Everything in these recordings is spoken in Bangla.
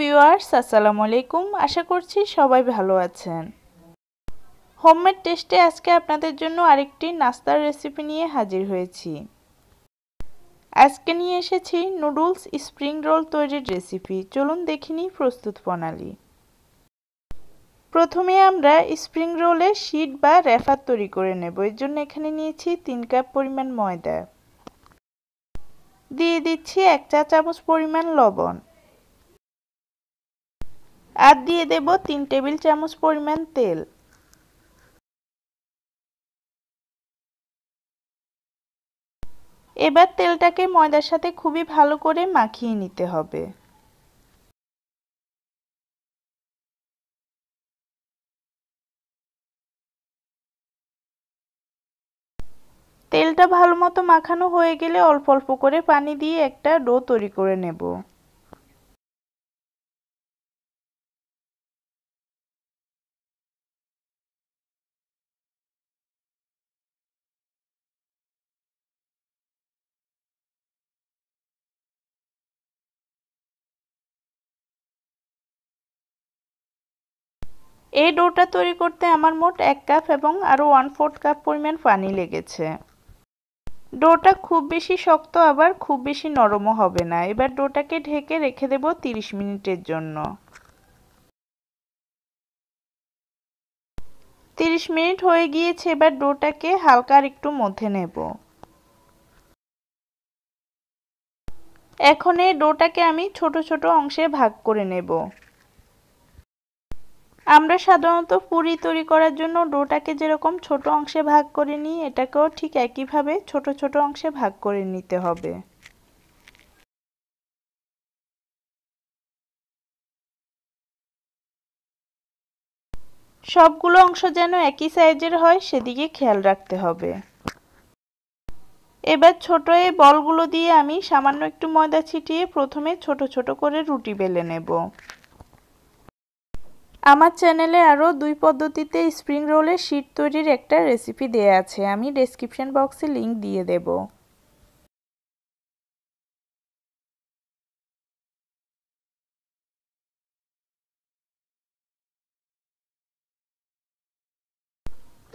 ভিউয়ার্স আসসালামু আলাইকুম আশা করছি সবাই ভালো আছেন হোমমেড টেস্টে আজকে আপনাদের জন্য আরেকটি নাস্তার রেসিপি নিয়ে হাজির হয়েছি আজকে নিয়ে এসেছি নুডলস স্প্রিং রোল তৈরির রেসিপি চলুন দেখিনি প্রস্তুত প্রণালী প্রথমে আমরা স্প্রিং রোলে শিট বা রেফার তৈরি করে নেব এর জন্য এখানে নিয়েছি তিন কাপ পরিমাণ ময়দা দিয়ে দিচ্ছি এক চা চামচ পরিমাণ লবণ আর দিয়ে দেব তিন টেবিল চামচ পরিমাণ তেল এবার তেলটাকে ময়দার সাথে খুবই ভালো করে মাখিয়ে নিতে হবে তেলটা ভালো মতো মাখানো হয়ে গেলে অল্প অল্প করে পানি দিয়ে একটা ডো তৈরি করে নেবো এই ডোটা তৈরি করতে আমার মোট এক কাপ এবং আরও ওয়ান ফোর্থ কাপ পরিমাণ পানি লেগেছে ডোটা খুব বেশি শক্ত আবার খুব বেশি নরমও হবে না এবার ডোটাকে ঢেকে রেখে দেব 30 মিনিটের জন্য 30 মিনিট হয়ে গিয়েছে এবার ডোটাকে হালকা একটু মধ্যে নেব এখন এই ডোটাকে আমি ছোট ছোট অংশে ভাগ করে নেব আমরা সাধারণত পুরি তৈরি করার জন্য ডোটাকে যেরকম ছোট অংশে ভাগ করে নিই এটাকেও ঠিক একইভাবে ছোট ছোট অংশে ভাগ করে নিতে হবে সবগুলো অংশ যেন একই সাইজের হয় সেদিকে খেয়াল রাখতে হবে এবার ছোট এই বলগুলো দিয়ে আমি সামান্য একটু ময়দা ছিটিয়ে প্রথমে ছোট ছোট করে রুটি বেলে নেব আমার চ্যানেলে আরও দুই পদ্ধতিতে স্প্রিং রোলের শীট তৈরির একটা রেসিপি দেয়া আছে আমি ডেসক্রিপশান বক্সে লিংক দিয়ে দেব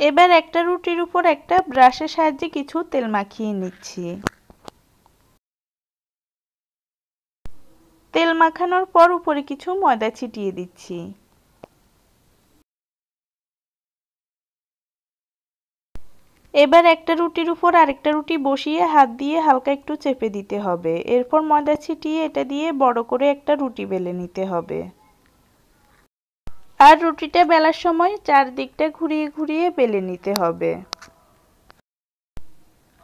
এবার একটা রুটির উপর একটা ব্রাশের সাহায্যে কিছু তেল মাখিয়ে নিচ্ছি তেল মাখানোর পর উপরে কিছু ময়দা ছিটিয়ে দিচ্ছি এবার একটা রুটির উপর আরেকটা রুটি বসিয়ে হাত দিয়ে হালকা একটু চেপে দিতে হবে এরপর ময়দা ছিটিয়ে এটা দিয়ে বড় করে একটা রুটি বেলে নিতে হবে আর রুটিটা বেলার সময় চারদিকটা ঘুরিয়ে ঘুরিয়ে বেলে নিতে হবে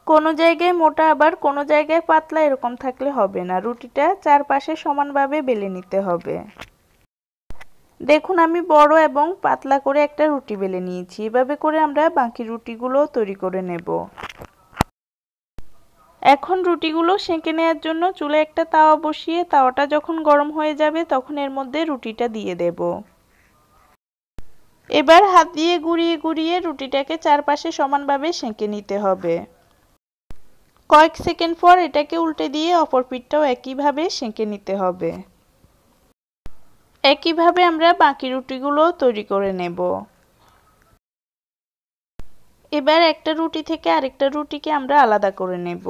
কোনো জায়গায় মোটা আবার কোনো জায়গায় পাতলা এরকম থাকলে হবে না রুটিটা চারপাশে সমানভাবে বেলে নিতে হবে দেখুন আমি বড় এবং পাতলা করে একটা রুটি বেলে নিয়েছি এভাবে করে আমরা বাকি রুটিগুলো তৈরি করে নেব এখন রুটিগুলো সেঁকে নেওয়ার জন্য চুলে একটা তাওয়া বসিয়ে তাওয়াটা যখন গরম হয়ে যাবে তখন এর মধ্যে রুটিটা দিয়ে দেব এবার হাত দিয়ে গুড়িয়ে গুড়িয়ে রুটিটাকে চারপাশে সমানভাবে সেঁকে নিতে হবে কয়েক সেকেন্ড পর এটাকে উল্টে দিয়ে অপর পিঠটাও একইভাবে সেঁকে নিতে হবে একইভাবে আমরা বাকি রুটিগুলো তৈরি করে নেব এবার একটা রুটি থেকে আরেকটা রুটিকে আমরা আলাদা করে নেব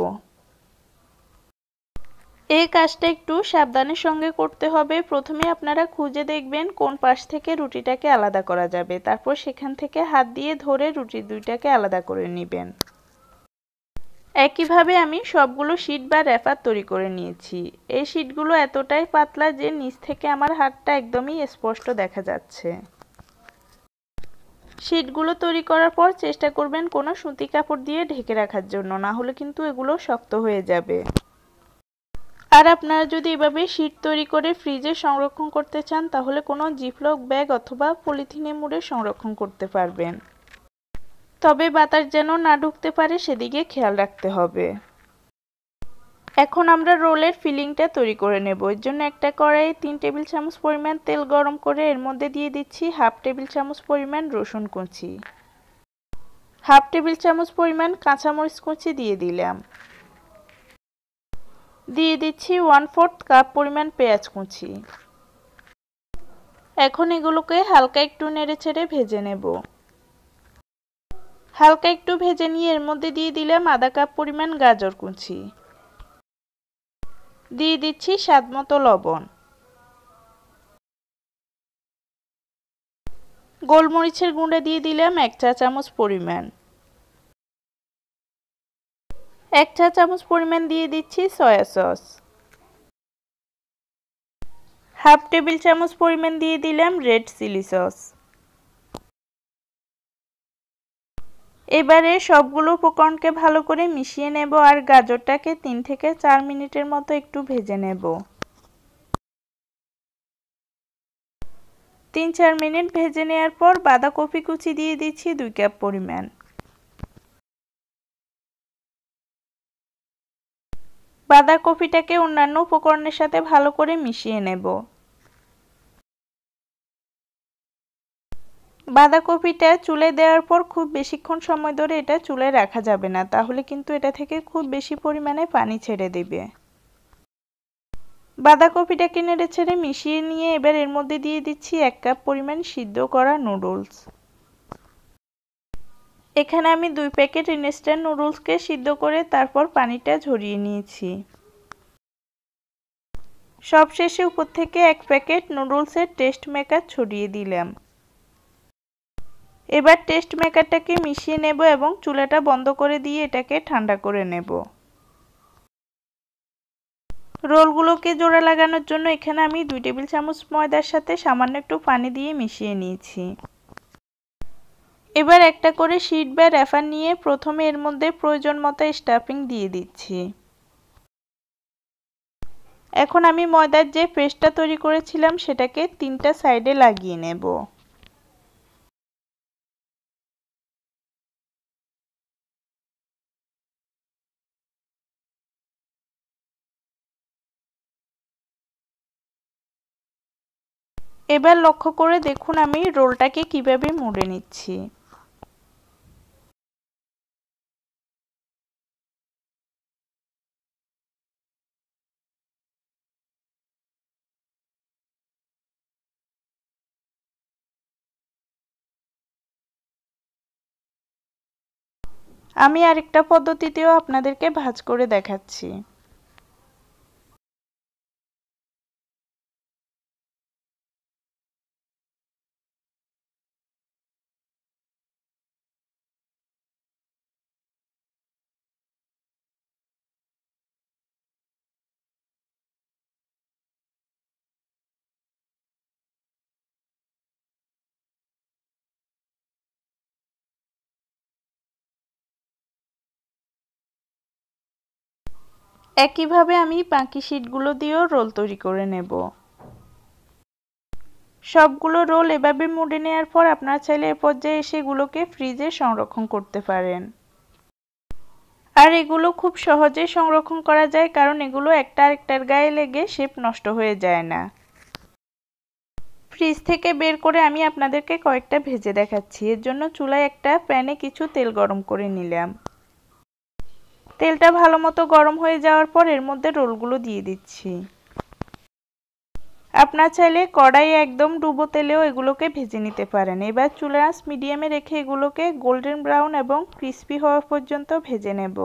এই কাজটা একটু সাবধানের সঙ্গে করতে হবে প্রথমে আপনারা খুঁজে দেখবেন কোন পাশ থেকে রুটিটাকে আলাদা করা যাবে তারপর সেখান থেকে হাত দিয়ে ধরে রুটি দুইটাকে আলাদা করে নেবেন একইভাবে আমি সবগুলো শিট বা র্যাফার তৈরি করে নিয়েছি এই শিটগুলো এতটাই পাতলা যে নিচ থেকে আমার হাতটা একদমই স্পষ্ট দেখা যাচ্ছে শিটগুলো তৈরি করার পর চেষ্টা করবেন কোনো সুতি কাপড় দিয়ে ঢেকে রাখার জন্য না হলে কিন্তু এগুলো শক্ত হয়ে যাবে আর আপনারা যদি এভাবে শীট তৈরি করে ফ্রিজে সংরক্ষণ করতে চান তাহলে কোনো জিফলক ব্যাগ অথবা পলিথিনে মুড়ে সংরক্ষণ করতে পারবেন তবে বাতাস যেন না ঢুকতে পারে সেদিকে খেয়াল রাখতে হবে এখন আমরা রোলের ফিলিংটা তৈরি করে নেব এর জন্য একটা কড়াইয়ে তিন টেবিল চামচ পরিমাণ তেল গরম করে এর মধ্যে দিয়ে দিচ্ছি হাফ টেবিল চামচ পরিমাণ রসুন কুচি হাফ টেবিল চামচ পরিমাণ কাঁচামরিচ কুচি দিয়ে দিলাম দিয়ে দিচ্ছি ওয়ান ফোর্থ কাপ পরিমাণ পেঁয়াজ কুচি এখন এগুলোকে হালকা একটু নেড়ে ছেড়ে ভেজে নেব হালকা একটু ভেজে নিয়ে এর মধ্যে দিয়ে দিলাম আধা কাপ পরিমাণ গাজর কুচি দিয়ে দিচ্ছি স্বাদ মতো লবণ গোলমরিচের গুঁড়া দিয়ে দিলাম এক চা চামচ পরিমাণ এক চা চামচ পরিমাণ দিয়ে দিচ্ছি সয়া সস হাফ টেবিল চামচ পরিমাণ দিয়ে দিলাম রেড চিলি সস এবারে সবগুলো উপকরণকে ভালো করে মিশিয়ে নেব আর গাজরটাকে তিন থেকে চার মিনিটের মতো একটু ভেজে নেব তিন চার মিনিট ভেজে নেওয়ার পর বাঁধাকপি কুচি দিয়ে দিচ্ছি দুই কাপ পরিমাণ বাঁধাকপিটাকে অন্যান্য উপকরণের সাথে ভালো করে মিশিয়ে নেব বাঁধাকপিটা চুলে দেওয়ার পর খুব বেশিক্ষণ সময় ধরে এটা চুলে রাখা যাবে না তাহলে কিন্তু এটা থেকে খুব বেশি পরিমাণে পানি ছেড়ে দেবে বাঁধাকপিটাকে নেড়ে ছেড়ে মিশিয়ে নিয়ে এবার এর মধ্যে দিয়ে দিচ্ছি এক কাপ পরিমাণ সিদ্ধ করা নুডলস এখানে আমি দুই প্যাকেট ইনস্ট্যান্ট নুডলসকে সিদ্ধ করে তারপর পানিটা ঝরিয়ে নিয়েছি সবশেষে উপর থেকে এক প্যাকেট নুডলসের টেস্ট মেকার ছড়িয়ে দিলাম এবার টেস্ট মেকারটাকে মিশিয়ে নেব এবং চুলাটা বন্ধ করে দিয়ে এটাকে ঠান্ডা করে নেব রোলগুলোকে জোড়া লাগানোর জন্য এখানে আমি দুই টেবিল চামচ ময়দার সাথে সামান্য একটু পানি দিয়ে মিশিয়ে নিয়েছি এবার একটা করে শিট বা র্যাফার নিয়ে প্রথমে এর মধ্যে প্রয়োজন মতো স্টাফিং দিয়ে দিচ্ছি এখন আমি ময়দার যে পেস্টটা তৈরি করেছিলাম সেটাকে তিনটা সাইডে লাগিয়ে নেব এবার লক্ষ্য করে দেখুন আমি রোলটাকে কিভাবে মুড়ে নিচ্ছি আমি আরেকটা পদ্ধতিতেও আপনাদেরকে ভাজ করে দেখাচ্ছি একইভাবে আমি বাকি শিটগুলো দিয়েও রোল তৈরি করে নেব সবগুলো রোল এভাবে মুড়ে নেওয়ার পর আপনারা চাইলে এ পর্যায়ে এসে এগুলোকে ফ্রিজে সংরক্ষণ করতে পারেন আর এগুলো খুব সহজে সংরক্ষণ করা যায় কারণ এগুলো একটা আরেকটার গায়ে লেগে শেপ নষ্ট হয়ে যায় না ফ্রিজ থেকে বের করে আমি আপনাদেরকে কয়েকটা ভেজে দেখাচ্ছি এর জন্য চুলায় একটা প্যানে কিছু তেল গরম করে নিলাম তেলটা ভালো মতো গরম হয়ে যাওয়ার পর এর মধ্যে রোলগুলো দিয়ে দিচ্ছি আপনার চাইলে কড়াই একদম ডুবো তেলেও এগুলোকে ভেজে নিতে পারেন এবার চুলার আঁচ মিডিয়ামে রেখে এগুলোকে গোল্ডেন ব্রাউন এবং ক্রিস্পি হওয়া পর্যন্ত ভেজে নেব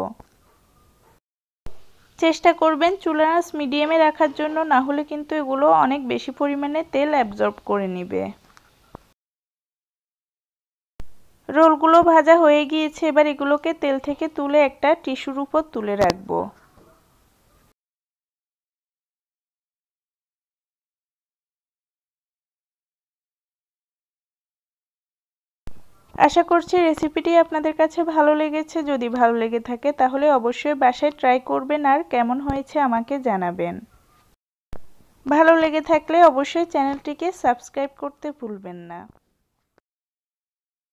চেষ্টা করবেন চুলার আঁচ মিডিয়ামে রাখার জন্য না হলে কিন্তু এগুলো অনেক বেশি পরিমাণে তেল অ্যাবজর্ব করে নেবে রোলগুলো ভাজা হয়ে গিয়েছে এবার এগুলোকে তেল থেকে তুলে একটা টিস্যুর উপর তুলে রাখবো আশা করছি রেসিপিটি আপনাদের কাছে ভালো লেগেছে যদি ভালো লেগে থাকে তাহলে অবশ্যই বাসায় ট্রাই করবেন আর কেমন হয়েছে আমাকে জানাবেন ভালো লেগে থাকলে অবশ্যই চ্যানেলটিকে সাবস্ক্রাইব করতে ভুলবেন না